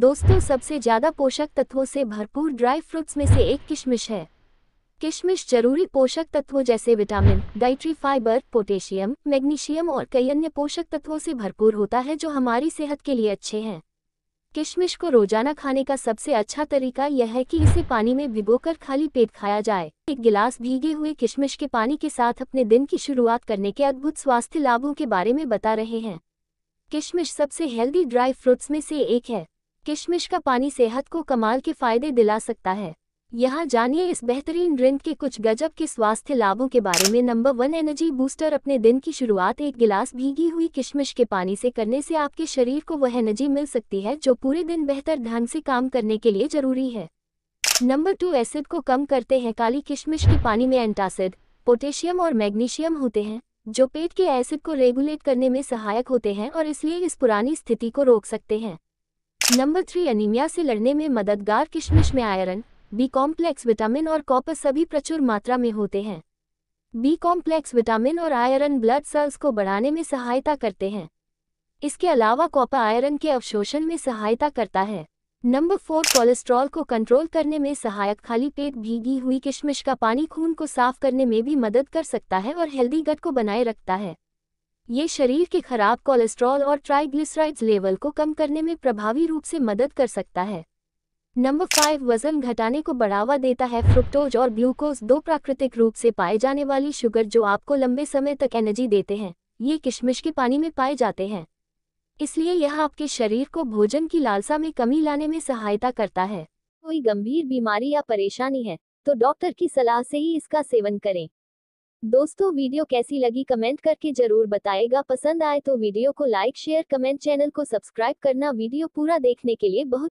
दोस्तों सबसे ज़्यादा पोषक तत्वों से भरपूर ड्राई फ्रूट्स में से एक किशमिश है किशमिश जरूरी पोषक तत्वों जैसे vitamin dietary fibre potassium magnesium और कई अन्य पोषक तत्वों से भरपूर होता है जो हमारी सेहत के लिए अच्छे हैं किशमिश को रोजाना खाने का सबसे अच्छा तरीका यह है कि इसे पानी में भिगोकर खाली पेट खाया जाए एक गिलास भीगे हुए किशमिश के पानी के साथ अपने दिन की शुरुआत करने के अद्भुत स्वास्थ्य लाभों के बारे में बता रहे हैं किशमिश सबसे हेल्दी ड्राई फ्रूट्स में से एक है किशमिश का पानी सेहत को कमाल के फायदे दिला सकता है यहाँ जानिए इस बेहतरीन ड्रिंक के कुछ गजब के स्वास्थ्य लाभों के बारे में नंबर वन एनर्जी बूस्टर अपने दिन की शुरुआत एक गिलास भीगी हुई किशमिश के पानी से करने से आपके शरीर को वह एनर्जी मिल सकती है जो पूरे दिन बेहतर ढंग से काम करने के लिए जरूरी है नंबर टू एसिड को कम करते हैं काली किशमिश के पानी में एंटासिड पोटेशियम और मैग्नीशियम होते हैं जो पेट के एसिड को रेगुलेट करने में सहायक होते हैं और इसलिए इस पुरानी स्थिति को रोक सकते हैं नंबर थ्री अनिमिया से लड़ने में मददगार किशमिश में आयरन बी कॉम्प्लेक्स विटामिन और कॉपर सभी प्रचुर मात्रा में होते हैं बी कॉम्प्लेक्स विटामिन और आयरन ब्लड सेल्स को बढ़ाने में सहायता करते हैं इसके अलावा कॉपर आयरन के अवशोषण में सहायता करता है नंबर फोर कोलेस्ट्रॉल को कंट्रोल करने में सहायक खाली पेट भीगी हुई किशमिश का पानी खून को साफ करने में भी मदद कर सकता है और हेल्दी गट को बनाए रखता है ये शरीर के खराब कोलेस्ट्रॉल और ट्राइग्लिसराइड्स लेवल को कम करने में प्रभावी रूप से मदद कर सकता है नंबर फाइव वजन घटाने को बढ़ावा देता है फ्रुक्टोज और ग्लूकोज दो प्राकृतिक रूप से पाए जाने वाली शुगर जो आपको लंबे समय तक एनर्जी देते हैं ये किशमिश के पानी में पाए जाते हैं इसलिए यह आपके शरीर को भोजन की लालसा में कमी लाने में सहायता करता है कोई गंभीर बीमारी या परेशानी है तो डॉक्टर की सलाह से ही इसका सेवन करें दोस्तों वीडियो कैसी लगी कमेंट करके जरूर बताएगा पसंद आए तो वीडियो को लाइक शेयर कमेंट चैनल को सब्सक्राइब करना वीडियो पूरा देखने के लिए बहुत